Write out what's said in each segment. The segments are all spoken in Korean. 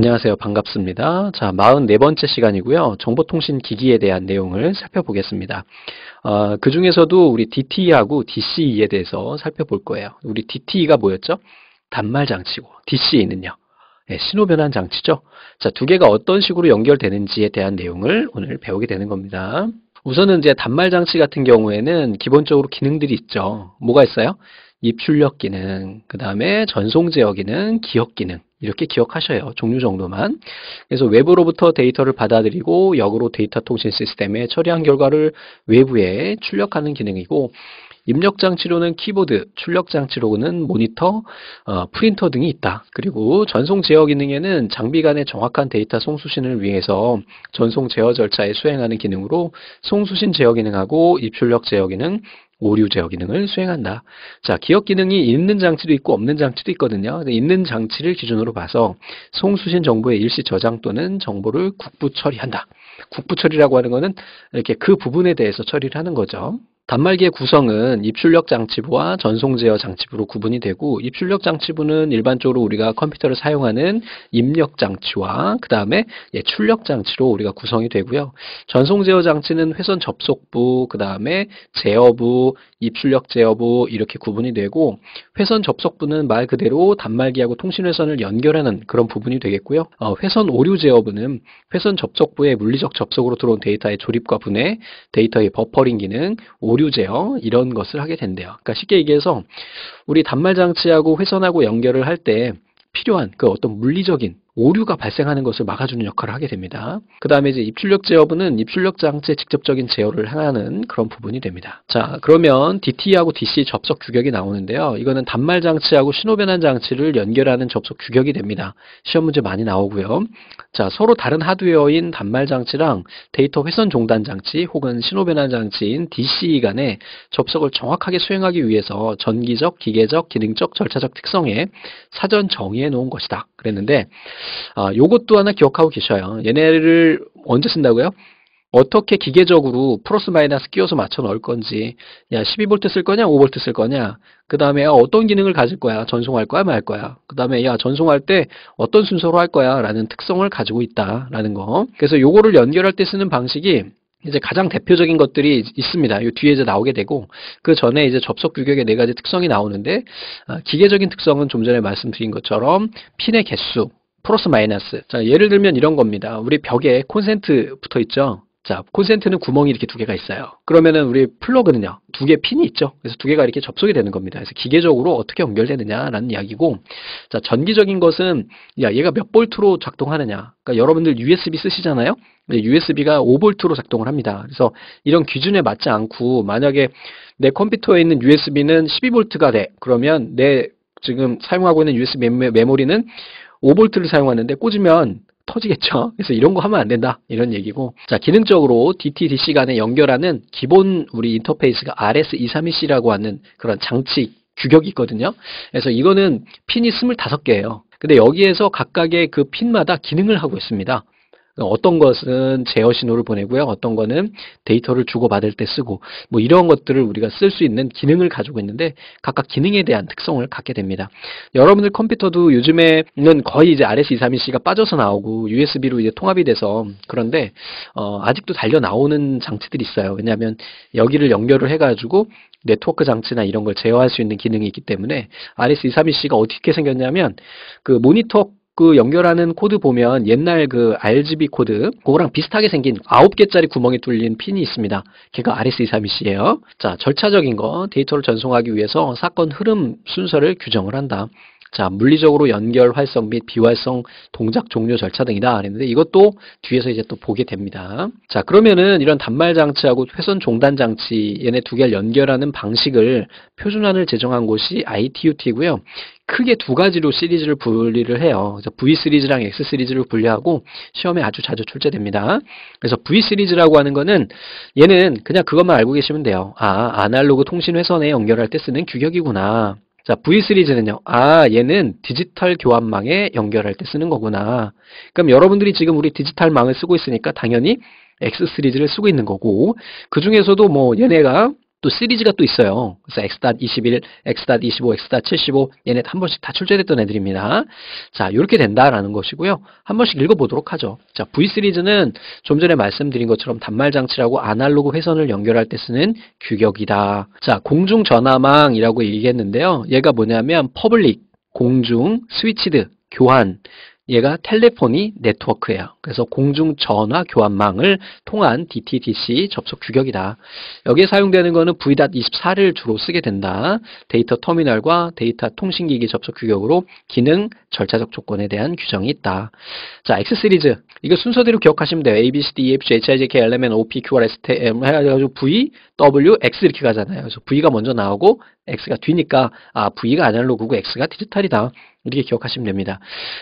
안녕하세요. 반갑습니다. 자, 44번째 시간이고요. 정보통신기기에 대한 내용을 살펴보겠습니다. 어, 그 중에서도 우리 DTE하고 DCE에 대해서 살펴볼 거예요. 우리 DTE가 뭐였죠? 단말 장치고, DCE는요. 네, 예, 신호변환 장치죠. 자, 두 개가 어떤 식으로 연결되는지에 대한 내용을 오늘 배우게 되는 겁니다. 우선은 이제 단말 장치 같은 경우에는 기본적으로 기능들이 있죠. 뭐가 있어요? 입출력 기능, 그 다음에 전송 제어 기능, 기억 기능 이렇게 기억하셔요. 종류 정도만. 그래서 외부로부터 데이터를 받아들이고 역으로 데이터 통신 시스템에 처리한 결과를 외부에 출력하는 기능이고 입력 장치로는 키보드, 출력 장치로는 모니터, 어, 프린터 등이 있다. 그리고 전송 제어 기능에는 장비 간의 정확한 데이터 송수신을 위해서 전송 제어 절차에 수행하는 기능으로 송수신 제어 기능하고 입출력 제어 기능, 오류 제어 기능을 수행한다. 자, 기억 기능이 있는 장치도 있고 없는 장치도 있거든요. 있는 장치를 기준으로 봐서 송수신 정보의 일시 저장 또는 정보를 국부 처리한다. 국부 처리라고 하는 것은 이렇게 그 부분에 대해서 처리를 하는 거죠. 단말기의 구성은 입출력 장치부와 전송 제어 장치부로 구분이 되고 입출력 장치부는 일반적으로 우리가 컴퓨터를 사용하는 입력 장치와 그 다음에 예, 출력 장치로 우리가 구성이 되고요. 전송 제어 장치는 회선 접속부, 그 다음에 제어부, 입출력 제어부 이렇게 구분이 되고 회선 접속부는 말 그대로 단말기하고 통신회선을 연결하는 그런 부분이 되겠고요. 어, 회선 오류 제어부는 회선 접속부의 물리적 접속으로 들어온 데이터의 조립과 분해, 데이터의 버퍼링 기능, 오류 오류 제어 이런 것을 하게 된대요. 그러니까 쉽게 얘기해서 우리 단말 장치하고 회선하고 연결을 할 때 필요한 그 어떤 물리적인 오류가 발생하는 것을 막아주는 역할을 하게 됩니다. 그 다음에 이제 입출력 제어부는 입출력 장치의 직접적인 제어를 행 하는 그런 부분이 됩니다. 자, 그러면 DT하고 DC 접속 규격이 나오는데요. 이거는 단말 장치하고 신호 변환 장치를 연결하는 접속 규격이 됩니다. 시험 문제 많이 나오고요. 자, 서로 다른 하드웨어인 단말 장치랑 데이터 회선 종단 장치 혹은 신호 변환 장치인 DC 간의 접속을 정확하게 수행하기 위해서 전기적, 기계적, 기능적, 절차적 특성에 사전 정의해 놓은 것이다. 그랬는데 아, 요것도 하나 기억하고 계셔요. 얘네를 언제 쓴다고요? 어떻게 기계적으로 플러스 마이너스 끼워서 맞춰 넣을 건지 야 12V 쓸 거냐 5V 쓸 거냐 그 다음에 어떤 기능을 가질 거야 전송할 거야 말 거야 그 다음에 야 전송할 때 어떤 순서로 할 거야 라는 특성을 가지고 있다 라는 거 그래서 요거를 연결할 때 쓰는 방식이 이제 가장 대표적인 것들이 있습니다. 이 뒤에 이제 나오게 되고 그 전에 이제 접속 규격의 네 가지 특성이 나오는데 아, 기계적인 특성은 좀 전에 말씀드린 것처럼 핀의 개수 플러스 마이너스 자 예를 들면 이런 겁니다. 우리 벽에 콘센트 붙어 있죠. 자, 콘센트는 구멍이 이렇게 두 개가 있어요. 그러면은 우리 플러그는요. 두 개 핀이 있죠. 그래서 두 개가 이렇게 접속이 되는 겁니다. 그래서 기계적으로 어떻게 연결되느냐라는 이야기고 자, 전기적인 것은 야, 얘가 몇 볼트로 작동하느냐. 그러니까 여러분들 USB 쓰시잖아요. USB가 5볼트로 작동을 합니다. 그래서 이런 기준에 맞지 않고 만약에 내 컴퓨터에 있는 USB는 12볼트가 돼. 그러면 내 지금 사용하고 있는 USB 메모리는 5볼트를 사용하는데 꽂으면 터지겠죠. 그래서 이런 거 하면 안 된다. 이런 얘기고. 자, 기능적으로 DTDC 간에 연결하는 기본 우리 인터페이스가 RS232C라고 하는 그런 장치 규격이 있거든요. 그래서 이거는 핀이 25개예요. 근데 여기에서 각각의 그 핀마다 기능을 하고 있습니다. 어떤 것은 제어 신호를 보내고요. 어떤 거는 데이터를 주고받을 때 쓰고 뭐 이런 것들을 우리가 쓸 수 있는 기능을 가지고 있는데 각각 기능에 대한 특성을 갖게 됩니다. 여러분들 컴퓨터도 요즘에는 거의 이제 RS232C가 빠져서 나오고 USB로 이제 통합이 돼서 그런데 어 아직도 달려 나오는 장치들이 있어요. 왜냐하면 여기를 연결을 해가지고 네트워크 장치나 이런 걸 제어할 수 있는 기능이 있기 때문에 RS232C가 어떻게 생겼냐면 그 모니터 그 연결하는 코드 보면 옛날 그 RGB 코드 그거랑 비슷하게 생긴 9개짜리 구멍이 뚫린 핀이 있습니다. 걔가 RS232C예요. 자, 절차적인 거 데이터를 전송하기 위해서 사건 흐름 순서를 규정을 한다. 자, 물리적으로 연결 활성 및 비활성 동작 종료 절차 등이다. 그랬는데 이것도 뒤에서 이제 또 보게 됩니다. 자, 그러면은 이런 단말 장치하고 회선 종단 장치 얘네 두 개를 연결하는 방식을 표준안을 제정한 곳이 ITUT고요. 크게 두 가지로 시리즈를 분리를 해요. 그래서 V 시리즈랑 X 시리즈를 분리하고 시험에 아주 자주 출제됩니다. 그래서 V 시리즈라고 하는 거는 얘는 그냥 그것만 알고 계시면 돼요. 아, 아날로그 통신 회선에 연결할 때 쓰는 규격이구나. 자, V 시리즈는요. 아, 얘는 디지털 교환망에 연결할 때 쓰는 거구나. 그럼 여러분들이 지금 우리 디지털망을 쓰고 있으니까 당연히 X 시리즈를 쓰고 있는 거고 그 중에서도 뭐 얘네가 또 시리즈가 또 있어요. 그래서 x.21, x.25, x.75 얘네 한 번씩 다 출제됐던 애들입니다. 자, 이렇게 된다라는 것이고요. 한 번씩 읽어보도록 하죠. 자, V 시리즈는 좀 전에 말씀드린 것처럼 단말 장치라고 아날로그 회선을 연결할 때 쓰는 규격이다. 자, 공중 전화망이라고 얘기했는데요. 얘가 뭐냐면 퍼블릭, 공중, 스위치드, 교환 얘가 텔레폰이 네트워크예요. 그래서 공중전화 교환망을 통한 DTDC 접속 규격이다. 여기에 사용되는 거는 V.24를 주로 쓰게 된다. 데이터 터미널과 데이터 통신기기 접속 규격으로 기능 절차적 조건에 대한 규정이 있다. 자, X 시리즈. 이거 순서대로 기억하시면 돼요. A, B, C, D, E, F, G, H, I, J, K, L, M, N, O, P, Q, R, S, T, M 해가지고 V, W, X 이렇게 가잖아요. 그래서 V가 먼저 나오고 X가 뒤니까 아 V가 아날로그고 X가 디지털이다. 이렇게 기억하시면 됩니다.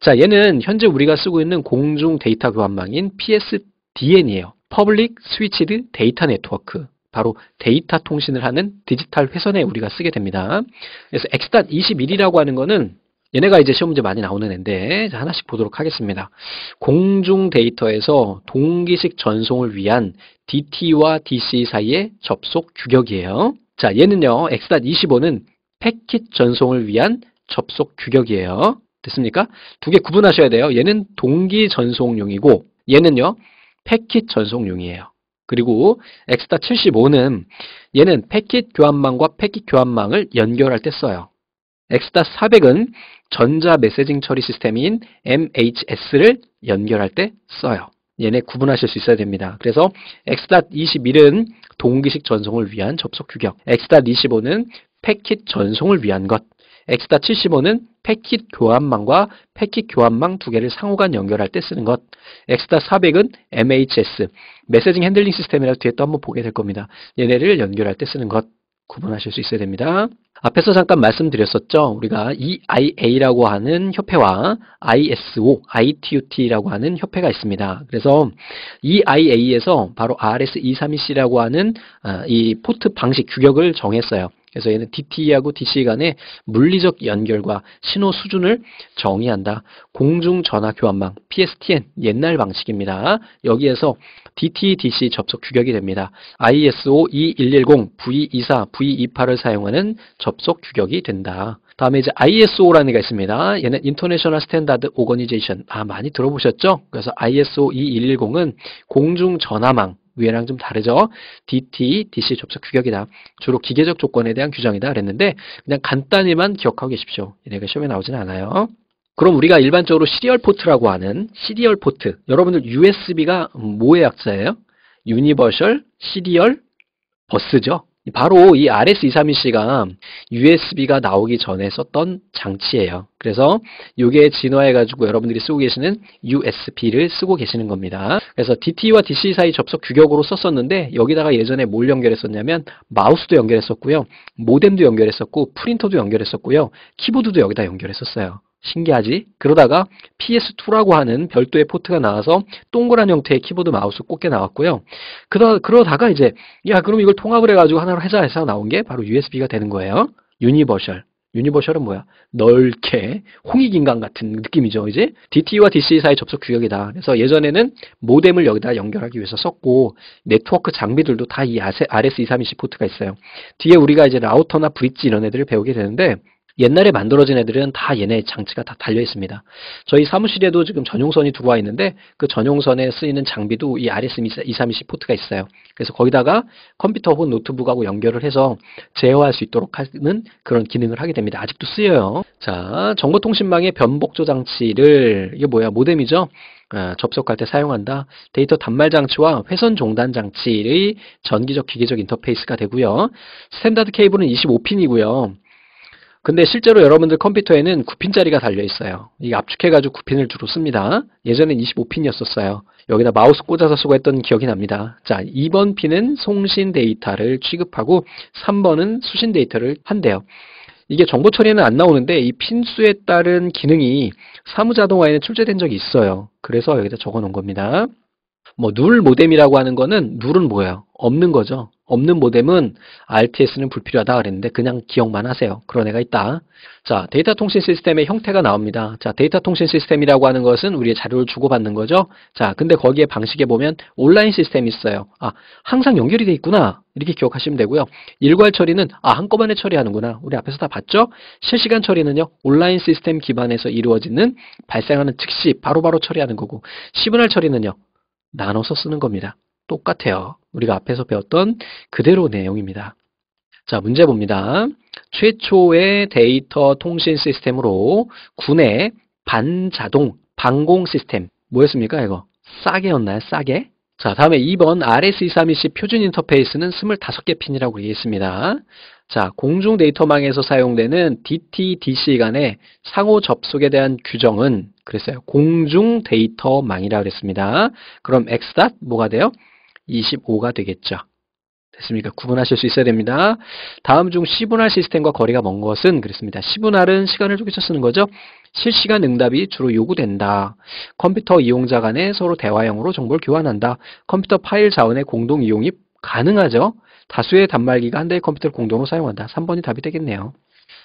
자, 얘는 현재 우리가 쓰고 있는 공중 데이터 교환망인 PSDN이에요. Public Switched Data Network. 바로 데이터 통신을 하는 디지털 회선에 우리가 쓰게 됩니다. 그래서 X.21이라고 하는 거는 얘네가 이제 시험 문제 많이 나오는 앤데 하나씩 보도록 하겠습니다. 공중 데이터에서 동기식 전송을 위한 DT와 DC 사이의 접속 규격이에요. 자, 얘는요. X.25는 패킷 전송을 위한 접속 규격이에요. 됐습니까? 두 개 구분하셔야 돼요. 얘는 동기 전송용이고 얘는요. 패킷 전송용이에요. 그리고 엑스타 75는 얘는 패킷 교환망과 패킷 교환망을 연결할 때 써요. 엑스타 400은 전자 메시징 처리 시스템인 MHS를 연결할 때 써요. 얘네 구분하실 수 있어야 됩니다. 그래서 엑스타 21은 동기식 전송을 위한 접속 규격, 엑스타 25는 패킷 전송을 위한 것, X-75는 패킷 교환망과 패킷 교환망 두 개를 상호간 연결할 때 쓰는 것. X-400은 MHS, 메시징 핸들링 시스템이라고 뒤에 또 한번 보게 될 겁니다. 얘네를 연결할 때 쓰는 것. 구분하실 수 있어야 됩니다. 앞에서 잠깐 말씀드렸었죠. 우리가 EIA라고 하는 협회와 ISO, ITUT라고 하는 협회가 있습니다. 그래서 EIA에서 바로 RS232C라고 하는 아, 이 포트 방식 규격을 정했어요. 그래서 얘는 DTE하고 DC 간의 물리적 연결과 신호 수준을 정의한다. 공중전화 교환망 PSTN 옛날 방식입니다. 여기에서 DTE, DC 접속 규격이 됩니다. ISO 2110, e V24, V28을 사용하는 접속 규격이 된다. 다음에 이제 ISO라는 게 있습니다. 얘는 International Standard Organization. 아, 많이 들어보셨죠? 그래서 ISO 2110은 e 공중전화망 위에랑 좀 다르죠. DT, DC 접속 규격이다. 주로 기계적 조건에 대한 규정이다 그랬는데 그냥 간단히만 기억하고 계십시오. 얘네가 시험에 나오진 않아요. 그럼 우리가 일반적으로 시리얼 포트라고 하는 시리얼 포트 여러분들 USB가 뭐의 약자예요? 유니버셜 시리얼 버스죠. 바로 이 RS232C가 USB가 나오기 전에 썼던 장치예요. 그래서 이게 진화해가지고 여러분들이 쓰고 계시는 USB를 쓰고 계시는 겁니다. 그래서 DT와 DC 사이 접속 규격으로 썼었는데 여기다가 예전에 뭘 연결했었냐면 마우스도 연결했었고요. 모뎀도 연결했었고 프린터도 연결했었고요. 키보드도 여기다 연결했었어요. 신기하지? 그러다가 PS2라고 하는 별도의 포트가 나와서 동그란 형태의 키보드 마우스 꽂게 나왔고요. 그러, 그러다가 이제 야 그럼 이걸 통합을 해가지고 하나로 해자 해서 나온 게 바로 USB가 되는 거예요. 유니버셜. 유니버셜은 뭐야? 넓게 홍익인간 같은 느낌이죠. 이제 DTU와 d c 사이 접속 규격이다. 그래서 예전에는 모뎀을 여기다 연결하기 위해서 썼고 네트워크 장비들도 다 이 r s 2 3 2 c 포트가 있어요. 뒤에 우리가 이제 라우터나 브릿지 이런 애들을 배우게 되는데 옛날에 만들어진 애들은 다 얘네 장치가 다 달려 있습니다. 저희 사무실에도 지금 전용선이 들어와 있는데 그 전용선에 쓰이는 장비도 이 RS232 m 포트가 있어요. 그래서 거기다가 컴퓨터 혹은 노트북하고 연결을 해서 제어할 수 있도록 하는 그런 기능을 하게 됩니다. 아직도 쓰여요. 자, 정보통신망의 변복조 장치를 이게 뭐야? 모뎀이죠. 어, 접속할 때 사용한다. 데이터 단말 장치와 회선 종단 장치의 전기적 기계적 인터페이스가 되고요. 스탠다드 케이블은 25핀이고요. 근데 실제로 여러분들 컴퓨터에는 9핀짜리가 달려 있어요. 이게 압축해가지고 9핀을 주로 씁니다. 예전엔 25핀이었었어요. 여기다 마우스 꽂아서 쓰고 했던 기억이 납니다. 자, 2번 핀은 송신 데이터를 취급하고 3번은 수신 데이터를 한대요. 이게 정보 처리는 에안 나오는데 이 핀수에 따른 기능이 사무자동화에는 출제된 적이 있어요. 그래서 여기다 적어 놓은 겁니다. 뭐, 눌 모뎀이라고 하는 거는 눌은 뭐예요? 없는 거죠. 없는 모뎀은 r p s 는 불필요하다 그랬는데 그냥 기억만 하세요. 그런 애가 있다. 자, 데이터 통신 시스템의 형태가 나옵니다. 자, 데이터 통신 시스템이라고 하는 것은 우리의 자료를 주고받는 거죠. 자, 근데 거기에 방식에 보면 온라인 시스템이 있어요. 아, 항상 연결이 돼 있구나. 이렇게 기억하시면 되고요. 일괄 처리는 아, 한꺼번에 처리하는구나. 우리 앞에서 다 봤죠? 실시간 처리는요. 온라인 시스템 기반에서 이루어지는 발생하는 즉시 바로바로 바로 처리하는 거고 시그널 처리는요. 나눠서 쓰는 겁니다. 똑같아요. 우리가 앞에서 배웠던 그대로 내용입니다. 자, 문제 봅니다. 최초의 데이터 통신 시스템으로 군의 반자동 방공 시스템 뭐였습니까 이거? 싸게였나요? 싸게? 자, 다음에 2번 RS-232C 표준 인터페이스는 25개 핀이라고 얘기했습니다. 자, 공중 데이터망에서 사용되는 DTDC 간의 상호 접속에 대한 규정은 그랬어요. 공중 데이터망이라고 그랬습니다. 그럼 X.뭐가 t 돼요? 25가 되겠죠. 됐습니까? 구분하실 수 있어야 됩니다. 다음 중 시분할 시스템과 거리가 먼 것은 그렇습니다. 시분할은 시간을 쪼개쳐 쓰는 거죠. 실시간 응답이 주로 요구된다. 컴퓨터 이용자 간에 서로 대화형으로 정보를 교환한다. 컴퓨터 파일 자원의 공동 이용이 가능하죠. 다수의 단말기가 한 대의 컴퓨터를 공동으로 사용한다. 3번이 답이 되겠네요.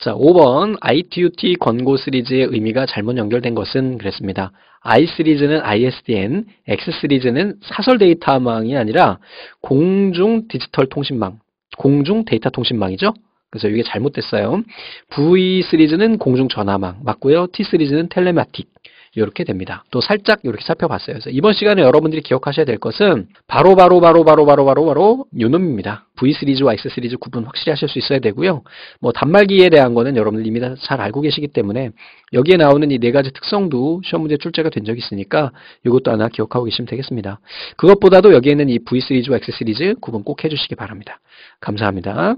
자, 5번 ITUT 권고 시리즈의 의미가 잘못 연결된 것은 그랬습니다. I 시리즈는 ISDN, X 시리즈는 사설 데이터망이 아니라 공중 디지털 통신망, 공중 데이터 통신망이죠. 그래서 이게 잘못됐어요. V 시리즈는 공중 전화망 맞고요. T 시리즈는 텔레마틱. 이렇게 됩니다. 또 살짝 이렇게 살펴봤어요. 그래서 이번 시간에 여러분들이 기억하셔야 될 것은 바로 바로 바로 바로 바로 바로 바로 요 놈입니다. V 시리즈와 X 시리즈 구분 확실히 하실 수 있어야 되고요. 뭐 단말기에 대한 거는 여러분들 이미 다 잘 알고 계시기 때문에 여기에 나오는 이 네 가지 특성도 시험 문제 출제가 된 적이 있으니까 이것도 하나 기억하고 계시면 되겠습니다. 그것보다도 여기에는 이 V 시리즈와 X 시리즈 구분 꼭 해주시기 바랍니다. 감사합니다.